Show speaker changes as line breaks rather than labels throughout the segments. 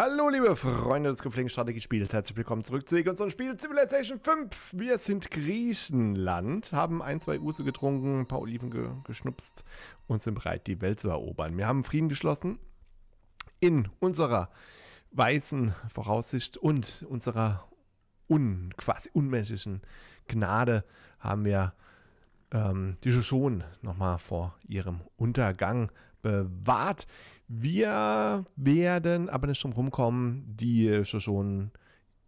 Hallo liebe Freunde des gepflegten Strategiespiels, herzlich willkommen zurück zu unserem Spiel Civilization 5. Wir sind Griechenland, haben ein, zwei Use getrunken, ein paar Oliven ge geschnupst und sind bereit, die Welt zu erobern. Wir haben Frieden geschlossen in unserer weißen Voraussicht und unserer un quasi unmenschlichen Gnade haben wir ähm, die Shoshonen nochmal vor ihrem Untergang bewahrt. Wir werden aber nicht drum rumkommen, die schon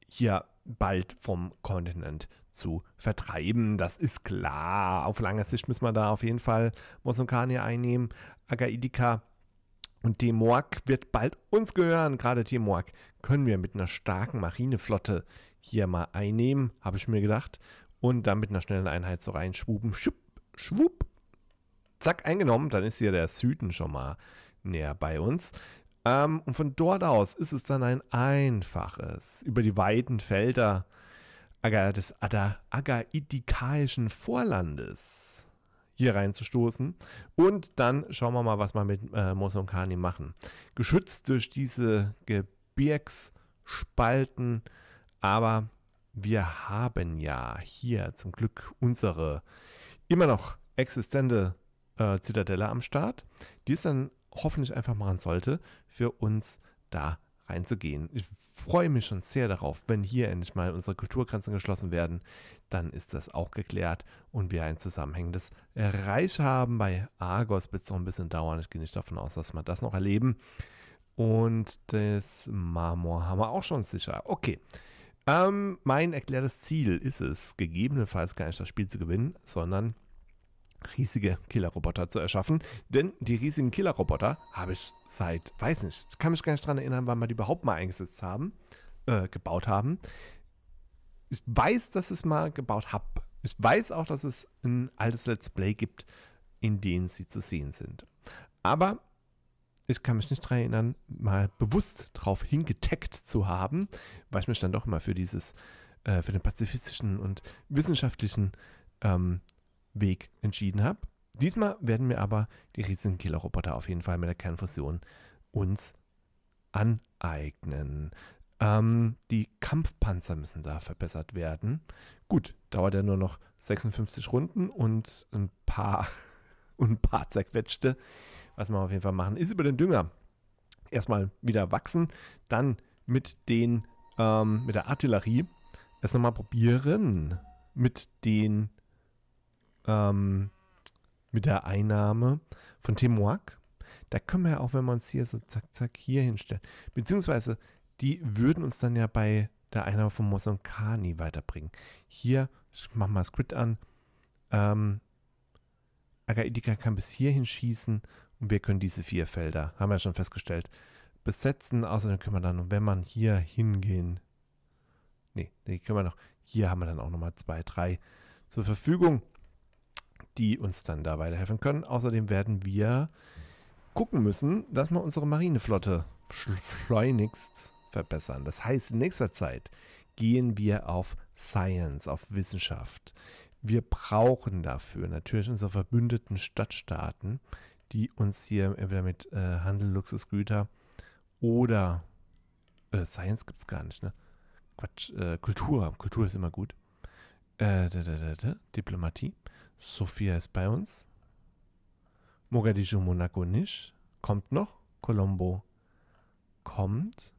hier bald vom Kontinent zu vertreiben. Das ist klar. Auf lange Sicht müssen wir da auf jeden Fall Mosunkane einnehmen. Agaidika und Demork wird bald uns gehören. Gerade Demork können wir mit einer starken Marineflotte hier mal einnehmen, habe ich mir gedacht. Und dann mit einer schnellen Einheit so reinschwuppen. Schwupp, schwupp. Zack, eingenommen. Dann ist hier der Süden schon mal näher bei uns. Ähm, und von dort aus ist es dann ein einfaches, über die weiten Felder des agaidikaischen Vorlandes hier reinzustoßen. Und dann schauen wir mal, was wir mit äh, Mosonkani machen. Geschützt durch diese Gebirgsspalten, aber wir haben ja hier zum Glück unsere immer noch existente äh, Zitadelle am Start. Die ist dann hoffentlich einfach machen sollte, für uns da reinzugehen. Ich freue mich schon sehr darauf, wenn hier endlich mal unsere Kulturgrenzen geschlossen werden. Dann ist das auch geklärt und wir ein zusammenhängendes Reich haben. Bei Argos wird es noch ein bisschen dauern. Ich gehe nicht davon aus, dass wir das noch erleben. Und das Marmor haben wir auch schon sicher. Okay. Ähm, mein erklärtes Ziel ist es, gegebenenfalls gar nicht das Spiel zu gewinnen, sondern riesige Killerroboter zu erschaffen. Denn die riesigen Killerroboter habe ich seit, weiß nicht, ich kann mich gar nicht daran erinnern, wann wir die überhaupt mal eingesetzt haben, äh, gebaut haben. Ich weiß, dass ich es mal gebaut habe. Ich weiß auch, dass es ein altes Let's Play gibt, in dem sie zu sehen sind. Aber ich kann mich nicht daran erinnern, mal bewusst darauf hingeteckt zu haben, weil ich mich dann doch immer für dieses, äh, für den pazifistischen und wissenschaftlichen ähm, Weg entschieden habe. Diesmal werden wir aber die riesigen Killerroboter auf jeden Fall mit der Kernfusion uns aneignen. Ähm, die Kampfpanzer müssen da verbessert werden. Gut, dauert ja nur noch 56 Runden und ein paar ein paar zerquetschte. Was wir auf jeden Fall machen, ist über den Dünger erstmal wieder wachsen, dann mit den ähm, mit der Artillerie es nochmal probieren mit den ähm, mit der Einnahme von Timuak. Da können wir ja auch, wenn wir uns hier so zack, zack, hier hinstellen. Beziehungsweise, die würden uns dann ja bei der Einnahme von Mosonkani weiterbringen. Hier, ich mach mal das Grid an. Ähm, Agaidika kann bis hierhin schießen und wir können diese vier Felder, haben wir ja schon festgestellt, besetzen. Außerdem können wir dann, wenn man hier hingehen, nee, die können wir noch, hier haben wir dann auch nochmal zwei, drei zur Verfügung die uns dann da weiterhelfen können. Außerdem werden wir gucken müssen, dass wir unsere Marineflotte schleunigst verbessern. Das heißt, in nächster Zeit gehen wir auf Science, auf Wissenschaft. Wir brauchen dafür natürlich unsere verbündeten Stadtstaaten, die uns hier entweder mit äh, Handel, Luxusgüter oder äh, Science gibt es gar nicht, ne? Quatsch, äh, Kultur. Kultur ist immer gut. Äh, da, da, da, Diplomatie. Sofia ist bei uns. Mogadischu, Monaco nicht. Kommt noch. Colombo kommt.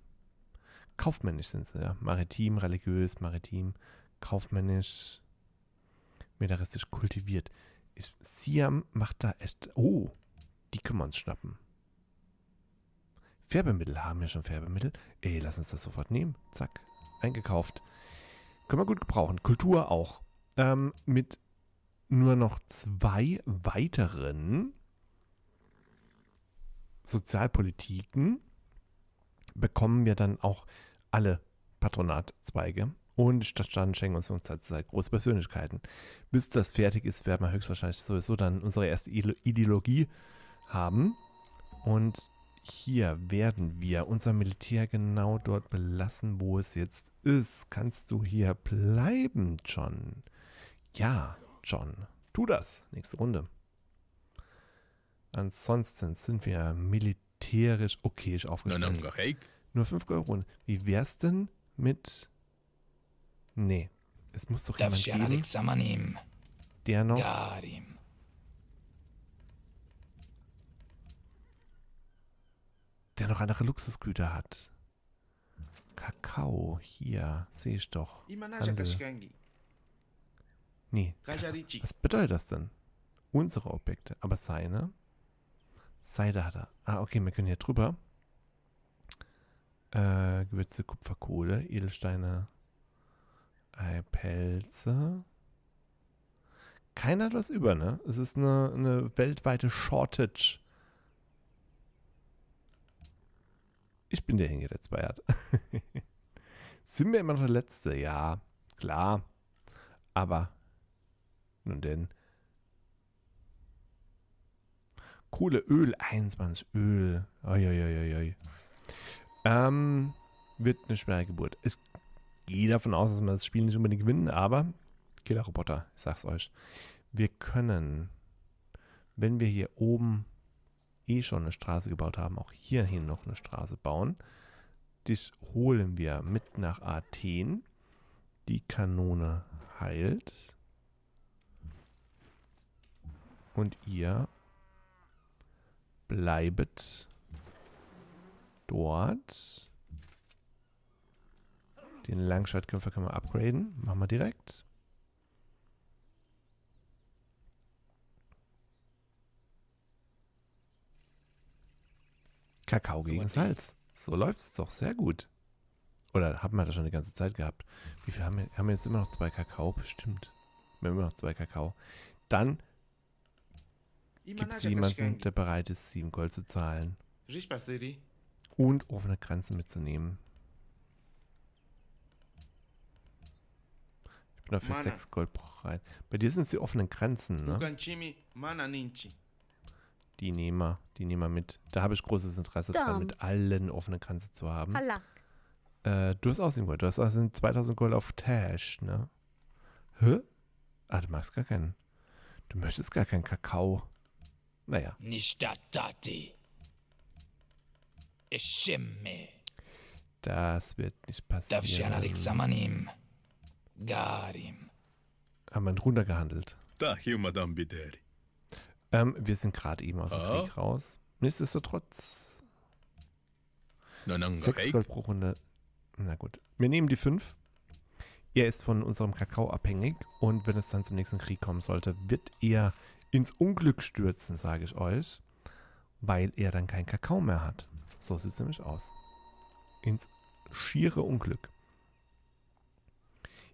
Kaufmännisch sind sie, ja. Maritim, religiös, maritim, kaufmännisch, militaristisch kultiviert. Ist, Siam macht da echt. Oh, die können wir uns schnappen. Färbemittel, haben wir schon Färbemittel? Ey, lass uns das sofort nehmen. Zack, eingekauft. Können wir gut gebrauchen. Kultur auch. Ähm, mit nur noch zwei weiteren Sozialpolitiken bekommen wir dann auch alle Patronatzweige und Stadt Staaten schenken uns halt seit große Persönlichkeiten. Bis das fertig ist, werden wir höchstwahrscheinlich sowieso dann unsere erste Ideologie haben. Und hier werden wir unser Militär genau dort belassen, wo es jetzt ist. Kannst du hier bleiben, John? Ja. John. Tu das. Nächste Runde. Ansonsten sind wir militärisch okayisch aufgestellt. Nur 5 Euro. Wie wär's denn mit. Nee. Es muss doch Darf jemand geben, der noch. Yarim. Der noch andere Luxusgüter hat. Kakao, hier, sehe ich doch. Handel. Nee. Was bedeutet das denn? Unsere Objekte, aber seine? Seide hat er. Ah, okay, wir können hier drüber. Äh, Gewürze, Kupfer, Kohle, Edelsteine, äh, Pelze. Keiner hat was über, ne? Es ist eine, eine weltweite Shortage. Ich bin derjenige, der zwei hat. Sind wir immer noch der Letzte? Ja, klar. Aber nun denn. Kohle, Öl, 21 Öl. Uiuiuiui. Ähm, wird eine schwere Geburt. Ich gehe davon aus, dass wir das Spiel nicht unbedingt gewinnen, aber Killer-Roboter, ich sag's euch. Wir können, wenn wir hier oben eh schon eine Straße gebaut haben, auch hierhin noch eine Straße bauen. Dich holen wir mit nach Athen. Die Kanone heilt. Und ihr bleibet dort. Den Langschwertkämpfer können wir upgraden. Machen wir direkt. Kakao gegen so Salz. So läuft es doch. Sehr gut. Oder haben wir das schon die ganze Zeit gehabt? Wie viel haben wir? Haben wir jetzt immer noch zwei Kakao? Bestimmt. Wir haben immer noch zwei Kakao. Dann Gibt es jemanden, der bereit ist, 7 Gold zu zahlen? Und offene Grenzen mitzunehmen. Ich bin dafür 6 Gold bereit. Bei dir sind es die offenen Grenzen, ne? Die nehmen wir, die nehmen wir mit. Da habe ich großes Interesse dran, mit allen offenen Grenzen zu haben. Äh, du hast auch 7 Gold. Du hast also 2000 Gold auf Tash, ne? Hä? Ah, du magst gar keinen. Du möchtest gar keinen Kakao. Naja. Nishtadati. Ishimmi. Das wird nicht passieren. Garim. Haben wir runtergehandelt. Da, Madame Bideri. Ähm, wir sind gerade eben aus dem oh. Krieg raus. Nichtsdestotrotz. Sechs Gold pro Runde. Na gut. Wir nehmen die fünf. Er ist von unserem Kakao abhängig und wenn es dann zum nächsten Krieg kommen sollte, wird er ins Unglück stürzen, sage ich euch, weil er dann keinen Kakao mehr hat. So sieht es nämlich aus. Ins schiere Unglück.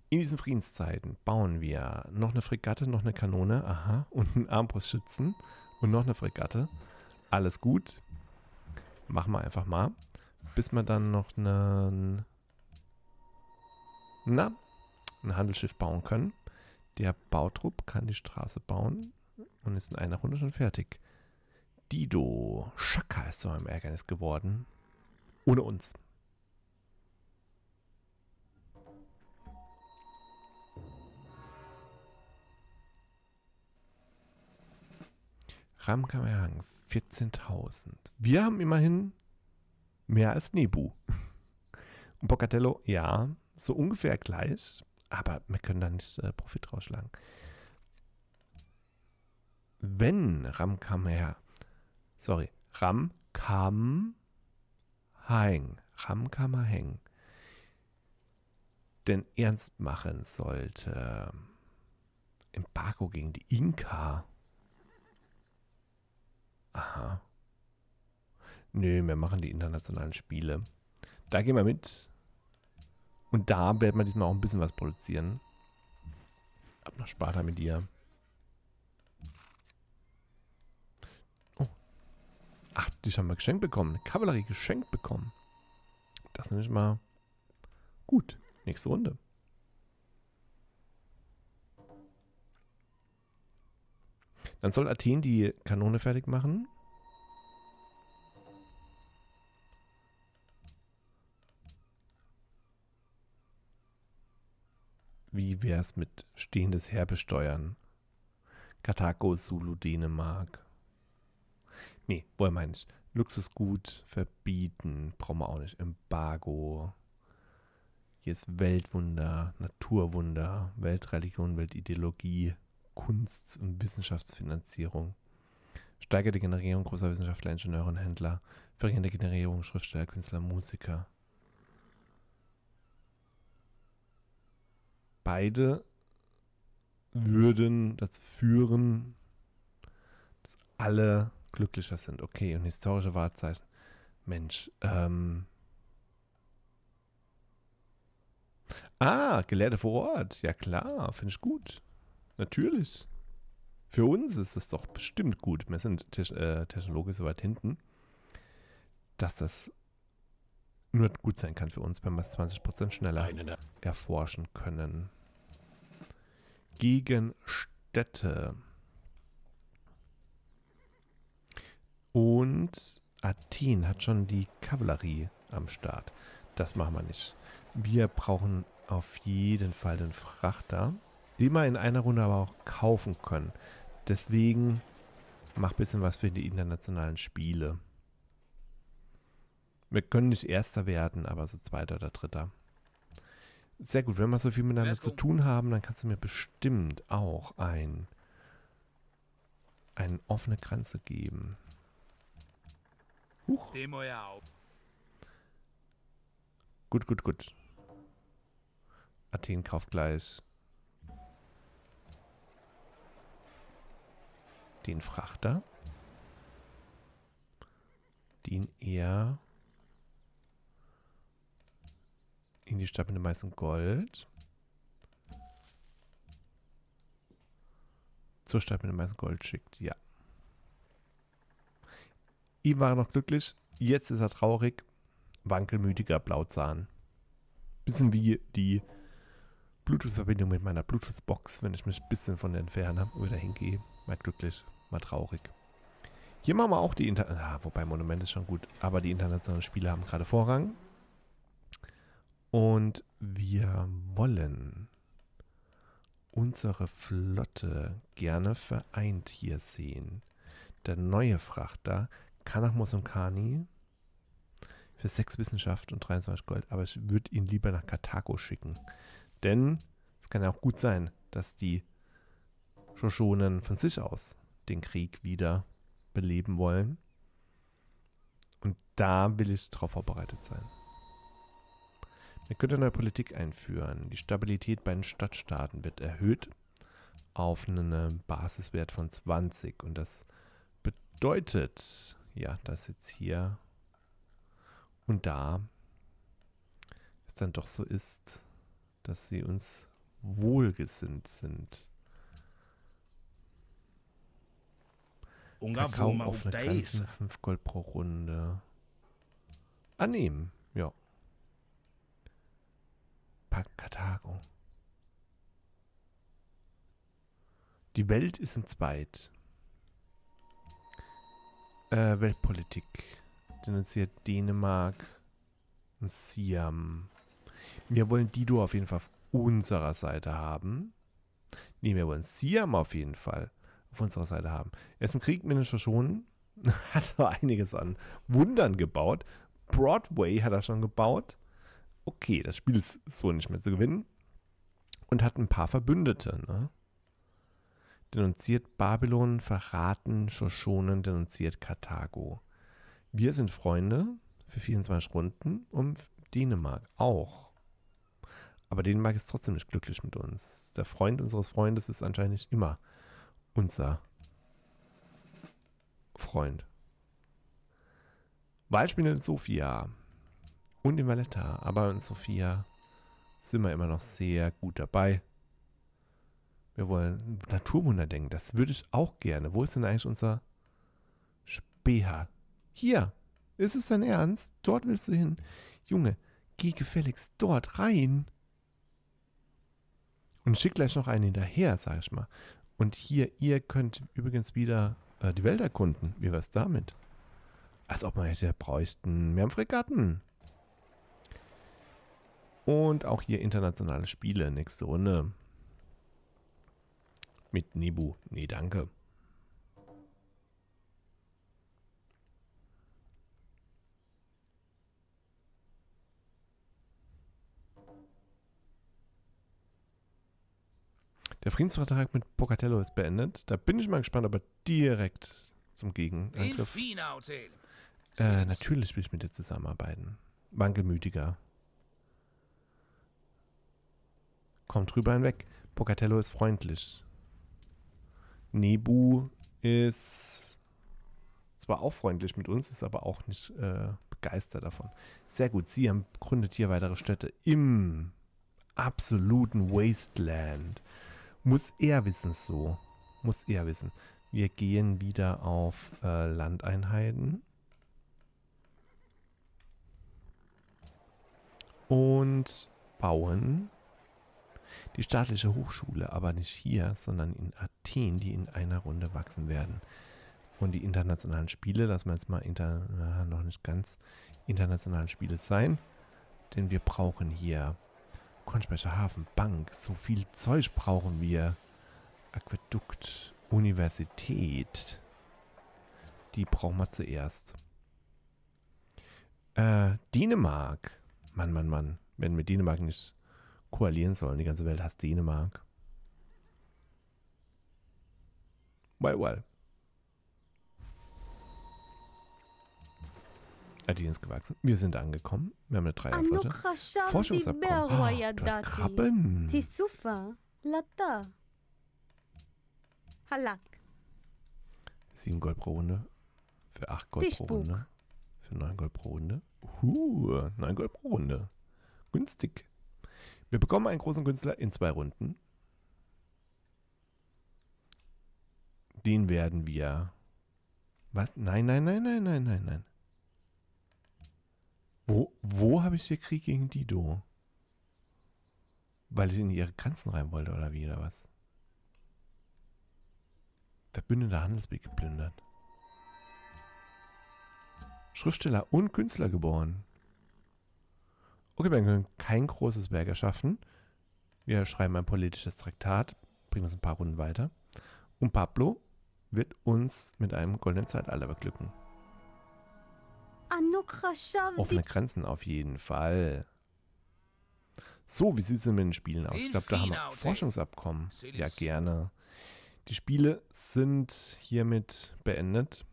In diesen Friedenszeiten bauen wir noch eine Fregatte, noch eine Kanone, aha, und einen Armbrustschützen und noch eine Fregatte. Alles gut. Machen wir einfach mal. Bis wir dann noch einen, na, ein Handelsschiff bauen können. Der Bautrupp kann die Straße bauen und ist in einer Runde schon fertig. Dido, Schakka ist zu einem Ärgernis geworden. Ohne uns. Ramkamerhang, 14.000. Wir haben immerhin mehr als Nebu. Und Boccatello, ja, so ungefähr gleich, aber wir können da nicht äh, Profit rausschlagen wenn Ramkamher, sorry, Ramkamhaeng, Ramkamhaeng, denn ernst machen sollte. Embargo gegen die Inka. Aha. Nö, wir machen die internationalen Spiele. Da gehen wir mit. Und da werden wir diesmal auch ein bisschen was produzieren. Hab noch Sparta mit dir. die haben wir geschenkt bekommen. Eine Kavallerie geschenkt bekommen. Das nenne ich mal gut. Nächste Runde. Dann soll Athen die Kanone fertig machen. Wie wäre es mit stehendes Heer besteuern? Karthago, Sulu, Dänemark. Nee, woher meine ich. Luxusgut verbieten, brauchen wir auch nicht. Embargo. Hier ist Weltwunder, Naturwunder, Weltreligion, Weltideologie, Kunst- und Wissenschaftsfinanzierung. Steigerte Generierung großer Wissenschaftler, Ingenieure und Händler. Verringerte Generierung Schriftsteller, Künstler, Musiker. Beide würden dazu führen, dass alle glücklicher sind. Okay, und historische Wahrzeichen. Mensch, ähm. Ah, Gelehrte vor Ort. Ja klar, finde ich gut. Natürlich. Für uns ist es doch bestimmt gut. Wir sind äh, technologisch so weit hinten, dass das nur gut sein kann für uns, wenn wir es 20% schneller erforschen können. Gegen Städte. Und Athen hat schon die Kavallerie am Start. Das machen wir nicht. Wir brauchen auf jeden Fall den Frachter, den wir in einer Runde aber auch kaufen können. Deswegen mach ein bisschen was für die internationalen Spiele. Wir können nicht Erster werden, aber so Zweiter oder Dritter. Sehr gut, wenn wir so viel miteinander zu tun haben, dann kannst du mir bestimmt auch ein, eine offene Grenze geben. Huch. Demo ja auch. Gut, gut, gut. Athen kauft Kaufgleis. Den Frachter. Den er in die Stadt mit dem meisten Gold. Zur Stadt mit dem meisten Gold schickt, ja. Ihm war er noch glücklich, jetzt ist er traurig. Wankelmütiger Blauzahn. Bisschen wie die Bluetooth-Verbindung mit meiner Bluetooth-Box, wenn ich mich ein bisschen von der entferne oder hingehe. Mal glücklich, mal traurig. Hier machen wir auch die Inter ah, wobei Monument ist schon gut, aber die internationalen Spiele haben gerade Vorrang. Und wir wollen unsere Flotte gerne vereint hier sehen. Der neue Frachter Kanach Mosonkani für sechs Wissenschaft und 23 Gold. Aber ich würde ihn lieber nach Karthago schicken. Denn es kann ja auch gut sein, dass die Shoshonen von sich aus den Krieg wieder beleben wollen. Und da will ich drauf vorbereitet sein. Wir könnten neue Politik einführen. Die Stabilität bei den Stadtstaaten wird erhöht auf einen Basiswert von 20. Und das bedeutet, ja, das jetzt hier und da es dann doch so ist, dass sie uns wohlgesinnt sind. Kakao auf Days. 5 Gold pro Runde. Annehmen, ah, ja. Pack Karthago. Die Welt ist in Zweit. Äh, Weltpolitik. Denunziert Dänemark und Siam. Wir wollen Dido auf jeden Fall auf unserer Seite haben. Nee, wir wollen Siam auf jeden Fall auf unserer Seite haben. Er ist im Krieg mindestens schon. Hat so einiges an Wundern gebaut. Broadway hat er schon gebaut. Okay, das Spiel ist so nicht mehr zu gewinnen. Und hat ein paar Verbündete. Ne? denunziert Babylon, verraten Shoshonen, denunziert Karthago. Wir sind Freunde für 24 Runden und Dänemark auch. Aber Dänemark ist trotzdem nicht glücklich mit uns. Der Freund unseres Freundes ist anscheinend nicht immer unser Freund. Waldspiele in Sofia und in Valletta, aber in Sofia sind wir immer noch sehr gut dabei. Wir wollen Naturwunder denken. Das würde ich auch gerne. Wo ist denn eigentlich unser Speer? Hier. Ist es dein Ernst? Dort willst du hin? Junge, geh gefälligst dort rein. Und schick gleich noch einen hinterher, sag ich mal. Und hier, ihr könnt übrigens wieder äh, die Welt erkunden. Wie wär's damit? Als ob man hätte bräuchten. Wir haben Fregatten. Und auch hier internationale Spiele. Nächste Runde. Mit Nebu. Nee, danke. Der Friedensvertrag mit Pocatello ist beendet. Da bin ich mal gespannt, ob er direkt zum Gegenangriff. Äh, natürlich will ich mit dir zusammenarbeiten. Wankelmütiger. Kommt drüber hinweg. Pocatello ist freundlich. Nebu ist zwar auch freundlich mit uns, ist aber auch nicht äh, begeistert davon. Sehr gut, sie haben, gründet hier weitere Städte im absoluten Wasteland. Muss er wissen so. Muss er wissen. Wir gehen wieder auf äh, Landeinheiten. Und bauen die staatliche Hochschule, aber nicht hier, sondern in Athen, die in einer Runde wachsen werden. Und die internationalen Spiele lassen wir jetzt mal inter, noch nicht ganz internationalen Spiele sein, denn wir brauchen hier Kornspeicher, Hafen, Bank, so viel Zeug brauchen wir. Aquädukt, Universität, die brauchen wir zuerst. Äh, Dänemark, Mann, Mann, Mann, wenn wir Dänemark nicht koalieren sollen. Die ganze Welt hasst Dänemark. Well, well. Adin ist gewachsen. Wir sind angekommen. Wir haben eine Dreierflotte. Forschungsabkommen. Ah, oh, du hast Krabben. Tisufa. Sieben Gold pro Runde. Für acht Gold pro Runde. Für neun Gold pro Runde. Uh, neun Gold pro Runde. Günstig. Wir bekommen einen großen Künstler in zwei Runden. Den werden wir. Was? Nein, nein, nein, nein, nein, nein, nein. Wo, wo habe ich hier Krieg gegen Dido? Weil ich in ihre Grenzen rein wollte, oder wie, oder was? Verbündeter Handelsweg geplündert. Schriftsteller und Künstler geboren. Okay, wir können kein großes Werk erschaffen. Wir schreiben ein politisches Traktat, bringen das ein paar Runden weiter. Und Pablo wird uns mit einem goldenen Zeitalter beglücken. Ah, Offene Grenzen auf jeden Fall. So, wie sieht es denn mit den Spielen aus? Ich glaube, da haben wir Forschungsabkommen. Ja, gerne. Die Spiele sind hiermit beendet.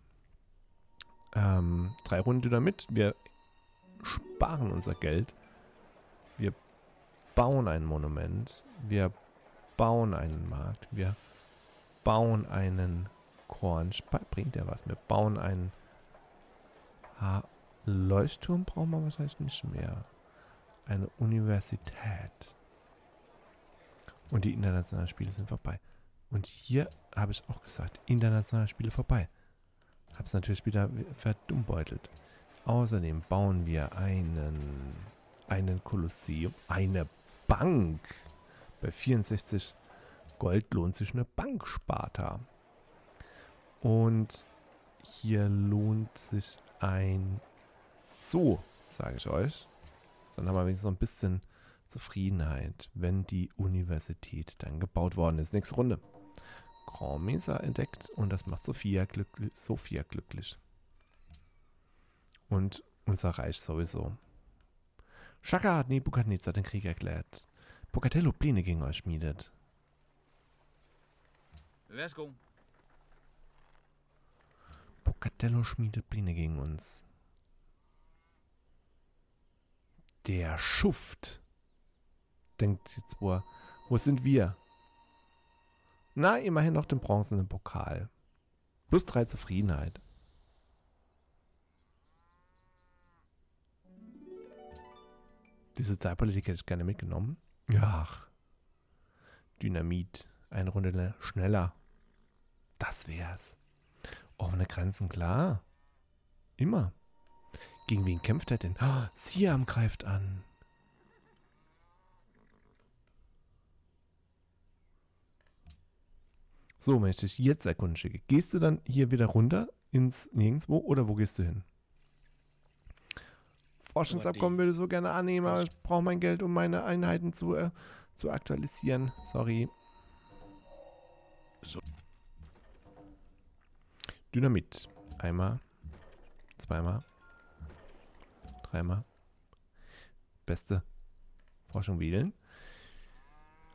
Ähm, drei Runden damit. Wir sparen unser Geld wir bauen ein Monument. Wir bauen einen Markt. Wir bauen einen Korn. Bringt der was. Wir bauen einen ha ah, Leuchtturm brauchen wir wahrscheinlich nicht mehr. Eine Universität. Und die internationalen Spiele sind vorbei. Und hier habe ich auch gesagt, internationale Spiele vorbei. Habe es natürlich wieder verdummbeutelt. Außerdem bauen wir einen einen Kolosseum, eine Bank. Bei 64 Gold lohnt sich eine Bank, Sparta. Und hier lohnt sich ein Zoo, sage ich euch. Dann haben wir wenigstens so ein bisschen Zufriedenheit, wenn die Universität dann gebaut worden ist. Nächste Runde. Grand Mesa entdeckt und das macht Sophia, glückli Sophia glücklich. Und unser Reich sowieso. Schaka hat Nebukadnezar den Krieg erklärt. Pocatello Pläne gegen euch schmiedet. Let's Pocatello schmiedet Pläne gegen uns. Der Schuft. Denkt jetzt wohl, wo sind wir? Na, immerhin noch den bronzenen Pokal. Plus drei Zufriedenheit. Diese Cyberpolitik hätte ich gerne mitgenommen. Ja. Dynamit. Eine Runde schneller. Das wär's. Offene Grenzen, klar. Immer. Gegen wen kämpft er denn? Oh, Siam greift an. So, wenn ich dich jetzt schicke, gehst du dann hier wieder runter ins Nirgendwo oder wo gehst du hin? Forschungsabkommen würde so gerne annehmen, aber ich brauche mein Geld, um meine Einheiten zu, äh, zu aktualisieren. Sorry. So. Dynamit. Einmal. Zweimal. Dreimal. Beste. Forschung wählen.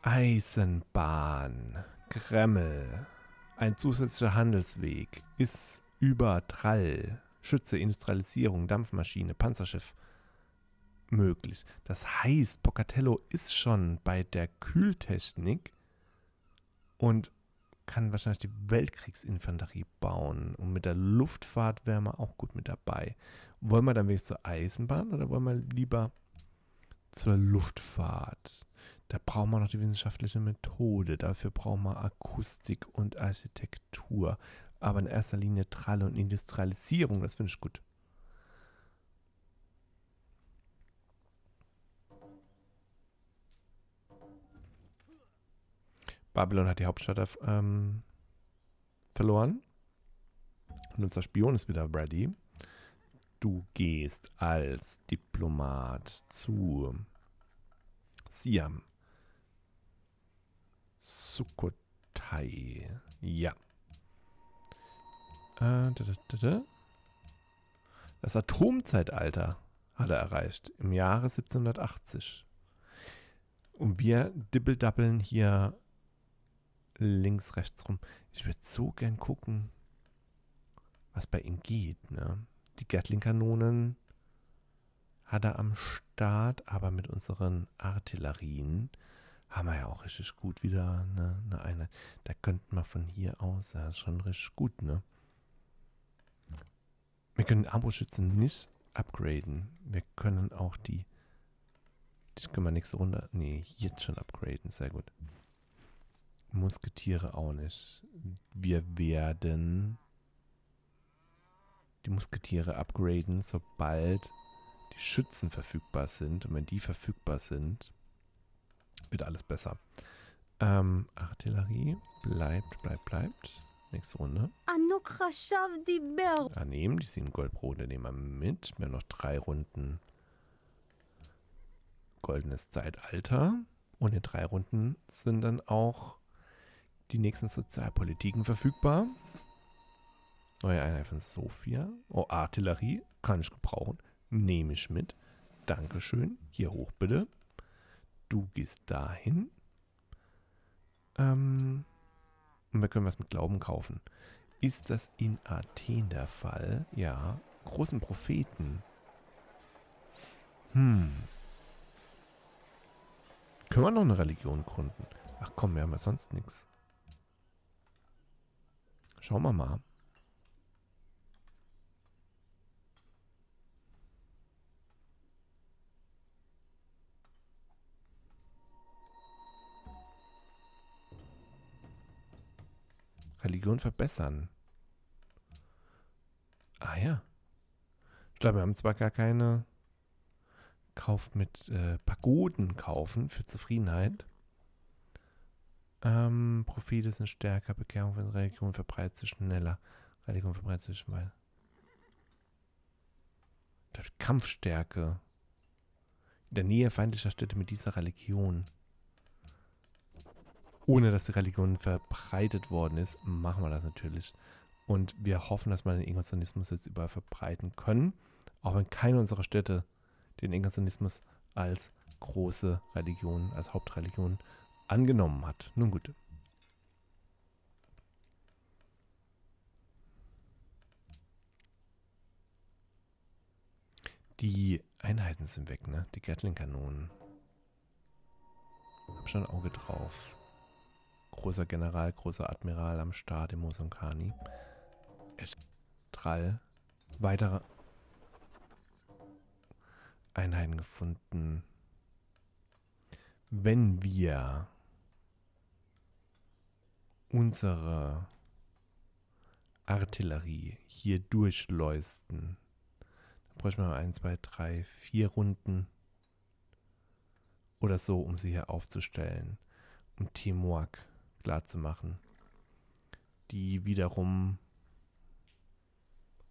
Eisenbahn. Kreml. Ein zusätzlicher Handelsweg. Ist über Trall. Schütze, Industrialisierung, Dampfmaschine, Panzerschiff möglich. Das heißt, Pocatello ist schon bei der Kühltechnik und kann wahrscheinlich die Weltkriegsinfanterie bauen und mit der Luftfahrt wären wir auch gut mit dabei. Wollen wir dann wirklich zur Eisenbahn oder wollen wir lieber zur Luftfahrt? Da brauchen wir noch die wissenschaftliche Methode, dafür brauchen wir Akustik und Architektur, aber in erster Linie Tralle und Industrialisierung, das finde ich gut. Babylon hat die Hauptstadt ähm, verloren. Und unser Spion ist wieder Brady. Du gehst als Diplomat zu Siam. Sukhothai. Ja. Äh, das Atomzeitalter hat er erreicht im Jahre 1780. Und wir dippeldappeln hier links, rechts rum. Ich würde so gern gucken, was bei ihm geht. Ne? Die Gatling-Kanonen hat er am Start, aber mit unseren Artillerien haben wir ja auch richtig gut wieder ne, ne eine. Da könnten wir von hier aus, das ist schon richtig gut, ne? Wir können Armbrustschützen nicht upgraden. Wir können auch die... Das können wir nächste Runde... Nee, jetzt schon upgraden, sehr gut. Musketiere auch nicht. Wir werden die Musketiere upgraden, sobald die Schützen verfügbar sind. Und wenn die verfügbar sind, wird alles besser. Ähm, Artillerie bleibt, bleibt, bleibt. Nächste Runde. Annehmen, ah, die sieben Goldbrote nehmen wir mit. Wir haben noch drei Runden goldenes Zeitalter. Und in drei Runden sind dann auch die nächsten Sozialpolitiken verfügbar. Neue Einheit von Sophia. Oh, Artillerie. Kann ich gebrauchen. Nehme ich mit. Dankeschön. Hier hoch bitte. Du gehst dahin. Ähm, und wir können was mit Glauben kaufen. Ist das in Athen der Fall? Ja. Großen Propheten. Hm. Können wir noch eine Religion gründen? Ach komm, wir haben ja sonst nichts. Schauen wir mal. Religion verbessern. Ah ja. Ich glaube, wir haben zwar gar keine Kauf mit äh, Pagoden kaufen für Zufriedenheit. Ähm, Profite sind stärker, Bekehrung von Religion verbreitet sich schneller. Religion verbreitet sich schneller. weil. Kampfstärke. In der Nähe feindlicher Städte mit dieser Religion. Ohne dass die Religion verbreitet worden ist, machen wir das natürlich. Und wir hoffen, dass wir den Ingolstanismus jetzt überall verbreiten können. Auch wenn keine unserer Städte den Ingolstanismus als große Religion, als Hauptreligion angenommen hat. Nun gut. Die Einheiten sind weg, ne? Die Gatling-Kanonen. Hab schon ein Auge drauf. Großer General, großer Admiral am Start im Mosonkani. Trall. Weitere Einheiten gefunden. Wenn wir unsere Artillerie hier durchleusten. Da bräuchte man 1, 2, 3, 4 Runden oder so, um sie hier aufzustellen, um Teamwork klarzumachen, die wiederum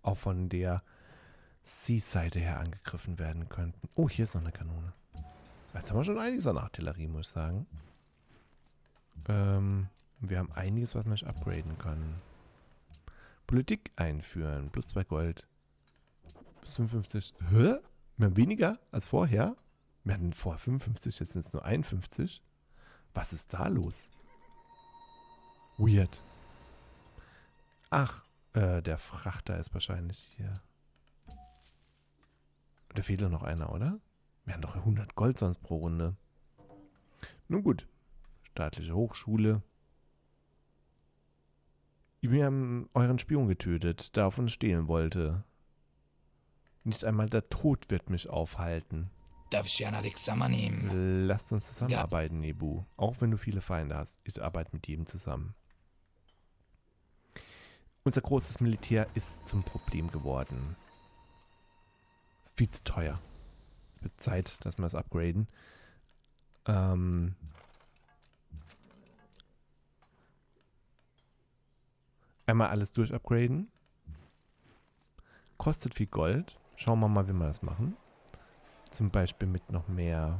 auch von der Seeseite her angegriffen werden könnten. Oh, hier ist noch eine Kanone. Jetzt haben wir schon einiges an Artillerie, muss ich sagen. Ähm, und wir haben einiges, was wir nicht upgraden können. Politik einführen. Plus zwei Gold. Plus 55. Hä? Wir haben weniger als vorher? Wir hatten vorher 55, jetzt sind es nur 51. Was ist da los? Weird. Ach, äh, der Frachter ist wahrscheinlich hier. Da fehlt doch noch einer, oder? Wir haben doch 100 Gold sonst pro Runde. Nun gut. Staatliche Hochschule. Wir haben euren Spion getötet, der auf uns stehlen wollte. Nicht einmal der Tod wird mich aufhalten. Darf ich Alexander nehmen? Lasst uns zusammenarbeiten, ja. Nebu. Auch wenn du viele Feinde hast, ich arbeite mit jedem zusammen. Unser großes Militär ist zum Problem geworden. Ist viel zu teuer. Es wird Zeit, dass wir es upgraden. Ähm, Einmal alles durch upgraden. Kostet viel Gold. Schauen wir mal, wie wir das machen. Zum Beispiel mit noch mehr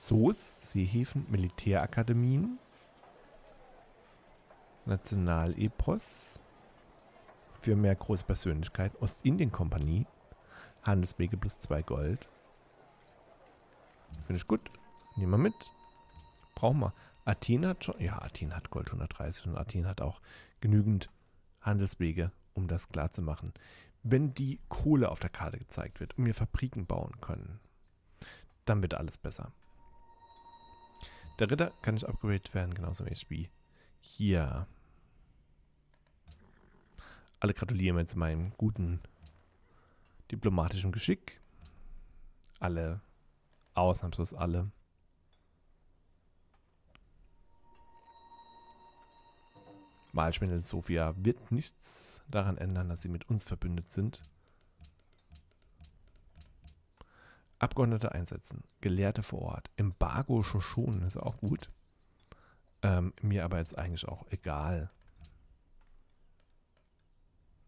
Soos, Seehäfen, Militärakademien, Nationalepos, für mehr große Persönlichkeiten, Ostindien-Kompanie, Handelswege plus 2 Gold. Finde ich gut. Nehmen wir mit. Brauchen wir. Athen hat schon, ja, Athen hat Gold 130 und Athen hat auch genügend Handelswege, um das klar zu machen. Wenn die Kohle auf der Karte gezeigt wird und wir Fabriken bauen können, dann wird alles besser. Der Ritter kann nicht upgradet werden, genauso wie hier. Alle gratulieren mir zu meinem guten diplomatischen Geschick. Alle, ausnahmslos alle. Wahlschwindel Sophia wird nichts daran ändern, dass sie mit uns verbündet sind. Abgeordnete einsetzen, Gelehrte vor Ort, Embargo Shoshone ist auch gut. Ähm, mir aber jetzt eigentlich auch egal.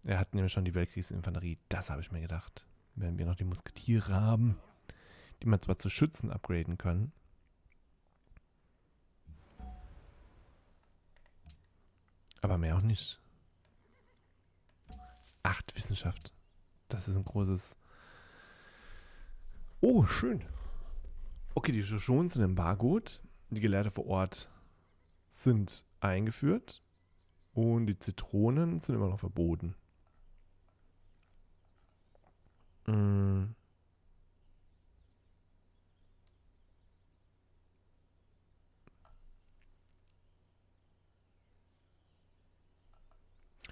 Er hat nämlich schon die Weltkriegsinfanterie, das habe ich mir gedacht. Wenn wir noch die Musketiere haben, die man zwar zu Schützen upgraden können, Aber mehr auch nicht. Acht Wissenschaft. Das ist ein großes. Oh, schön. Okay, die Shoshone sind im Bargut. Die Gelehrte vor Ort sind eingeführt. Und die Zitronen sind immer noch verboten. Mhm.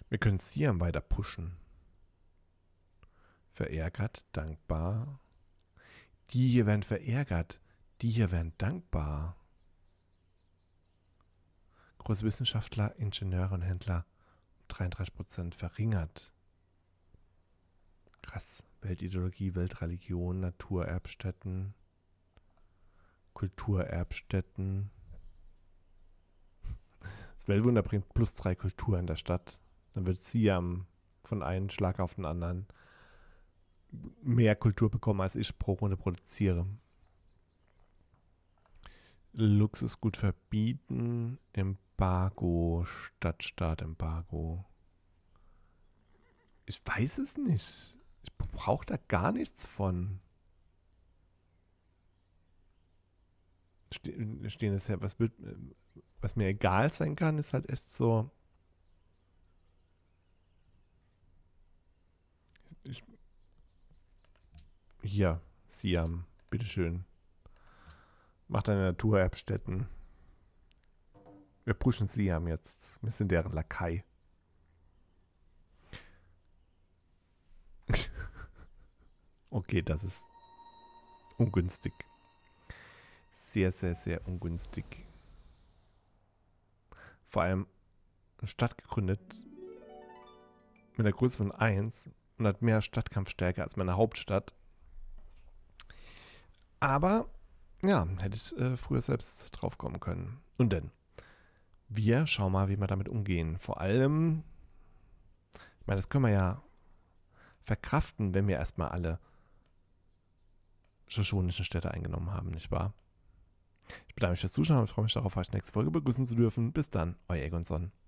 Wir können Siam weiter pushen. Verärgert, dankbar. Die hier werden verärgert. Die hier werden dankbar. Große Wissenschaftler, Ingenieure und Händler um 33% verringert. Krass. Weltideologie, Weltreligion, Naturerbstätten, Kulturerbstätten. Das Weltwunder bringt plus drei Kulturen der Stadt. Dann wird Siam von einem Schlag auf den anderen mehr Kultur bekommen, als ich pro Runde produziere. Luxusgut verbieten, Embargo, Stadtstaat-Embargo. Ich weiß es nicht. Ich brauche da gar nichts von. stehen ist ja, was, was mir egal sein kann, ist halt echt so Ich Hier, Siam, bitteschön. Mach deine natur Naturherbstätten. Wir pushen Siam jetzt. Wir sind deren Lakai. okay, das ist ungünstig. Sehr, sehr, sehr ungünstig. Vor allem eine Stadt gegründet mit einer Größe von 1 und hat mehr Stadtkampfstärke als meine Hauptstadt. Aber ja, hätte ich äh, früher selbst drauf kommen können. Und denn, wir schauen mal, wie wir damit umgehen. Vor allem, ich meine, das können wir ja verkraften, wenn wir erstmal alle shoshonischen Städte eingenommen haben, nicht wahr? Ich bedanke mich fürs Zuschauen und freue mich darauf, euch nächste Folge begrüßen zu dürfen. Bis dann, euer Egon Sonnen.